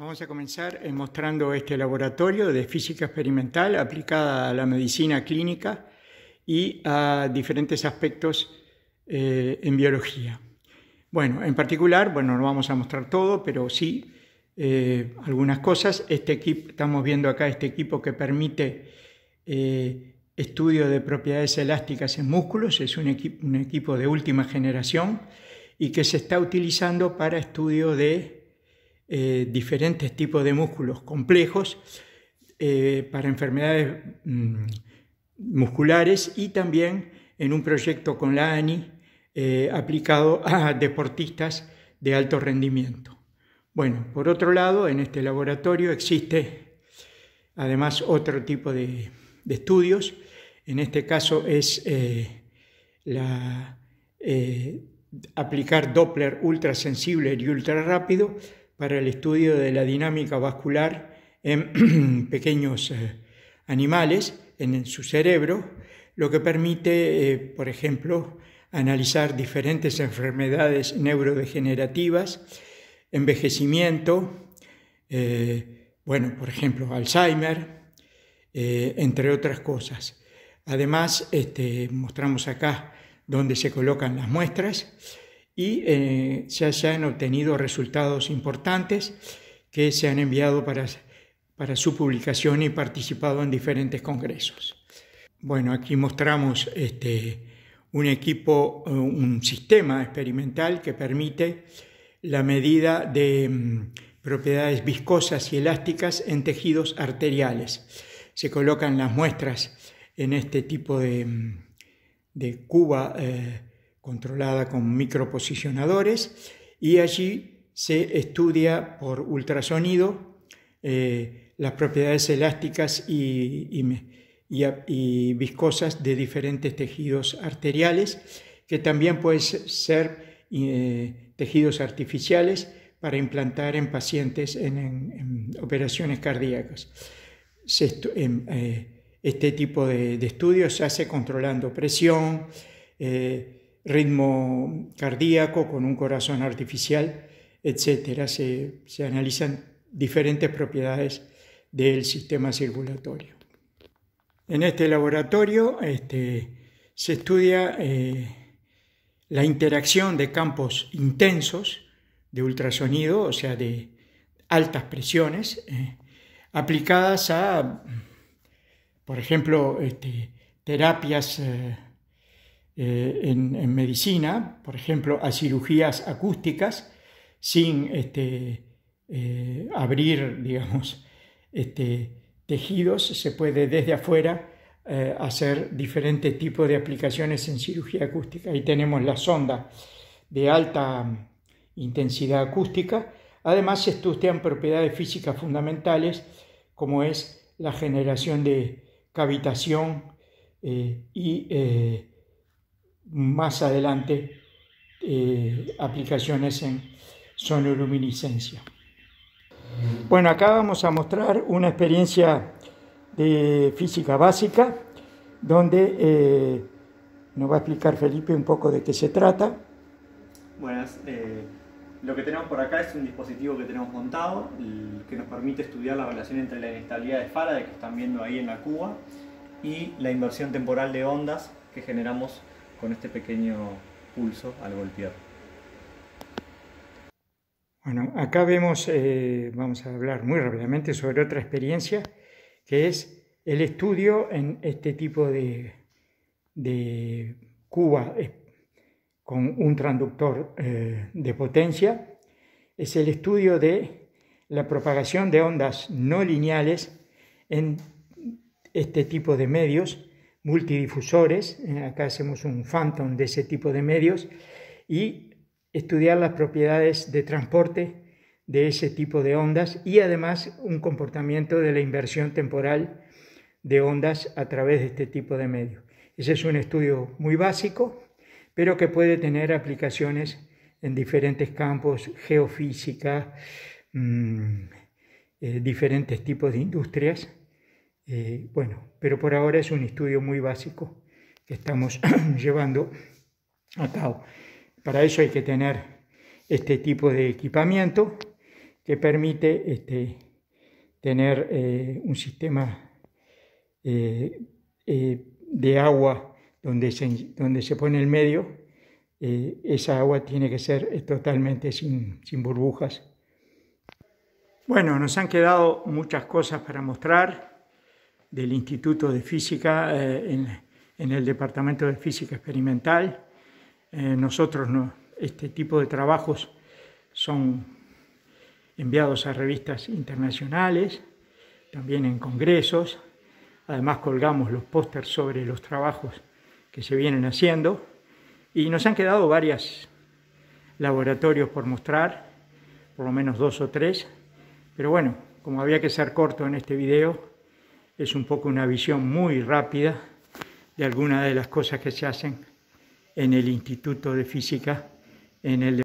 Vamos a comenzar eh, mostrando este laboratorio de física experimental aplicada a la medicina clínica y a diferentes aspectos eh, en biología. Bueno, en particular, bueno, no vamos a mostrar todo, pero sí eh, algunas cosas. Este equipo, estamos viendo acá este equipo que permite estudio de propiedades elásticas en músculos, es un equipo de última generación y que se está utilizando para estudio de eh, diferentes tipos de músculos complejos eh, para enfermedades mm, musculares y también en un proyecto con la ANI eh, aplicado a deportistas de alto rendimiento. Bueno, por otro lado, en este laboratorio existe además otro tipo de, estudios. En este caso es aplicar Doppler ultrasensible y ultra rápido para el estudio de la dinámica vascular en pequeños eh, animales, en su cerebro, lo que permite, eh, por ejemplo, analizar diferentes enfermedades neurodegenerativas, envejecimiento, eh, bueno, por ejemplo, Alzheimer, entre otras cosas. Además, este, mostramos acá dónde se colocan las muestras y eh, ya se han obtenido resultados importantes que se han enviado para, para su publicación y participado en diferentes congresos. Bueno, aquí mostramos este, un equipo, eh, un sistema experimental que permite la medida de mm, propiedades viscosas y elásticas en tejidos arteriales. Se colocan las muestras en este tipo de, mm, cuba eh, controlada con microposicionadores, y allí se estudia por ultrasonido eh, las propiedades elásticas y, y, y, viscosas de diferentes tejidos arteriales, que también pueden ser eh, tejidos artificiales para implantar en pacientes en, operaciones cardíacas. Eh, este tipo de, estudios se hace controlando presión, ritmo cardíaco, con un corazón artificial, etcétera. Se, analizan diferentes propiedades del sistema circulatorio. En este laboratorio este, se estudia eh, la interacción de campos intensos de ultrasonido, o sea, de altas presiones, eh, aplicadas a, por ejemplo, este, terapias eh, eh, en, medicina, por ejemplo, a cirugías acústicas sin este, eh, abrir, digamos, este, tejidos, se puede desde afuera eh, hacer diferentes tipos de aplicaciones en cirugía acústica. Ahí tenemos la sonda de alta intensidad acústica. Además, se estudian propiedades físicas fundamentales como es la generación de cavitación y más adelante eh, aplicaciones en sonoluminiscencia. Bueno, acá vamos a mostrar una experiencia de física básica donde eh, nos va a explicar Felipe un poco de qué se trata. Bueno, eh, lo que tenemos por acá es un dispositivo que tenemos montado que nos permite estudiar la relación entre la inestabilidad de Faraday que están viendo ahí en la cuba y la inversión temporal de ondas que generamos con este pequeño pulso al golpear. Bueno, acá vemos, eh, vamos a hablar muy rápidamente sobre otra experiencia que es el estudio en este tipo de, cuba eh, con un transductor eh, de potencia, es el estudio de la propagación de ondas no lineales en este tipo de medios multidifusores, eh, acá hacemos un phantom de ese tipo de medios, y estudiar las propiedades de transporte de ese tipo de ondas y además un comportamiento de la inversión temporal de ondas a través de este tipo de medios. Ese es un estudio muy básico, pero que puede tener aplicaciones en diferentes campos, geofísica, mm, eh, diferentes tipos de industrias eh, bueno, pero por ahora es un estudio muy básico que estamos llevando a cabo. Para eso hay que tener este tipo de equipamiento que permite este, tener eh, un sistema eh, de agua donde se, donde se pone el medio. esa agua tiene que ser totalmente sin burbujas. Bueno, nos han quedado muchas cosas para mostrar del Instituto de Física eh, en, el Departamento de Física Experimental. Eh, nosotros, este tipo de trabajos son enviados a revistas internacionales, también en congresos. Además colgamos los pósters sobre los trabajos que se vienen haciendo y nos han quedado varios laboratorios por mostrar, por lo menos dos o tres, pero bueno, como había que ser corto en este video, es un poco una visión muy rápida de algunas de las cosas que se hacen en el Instituto de Física, en el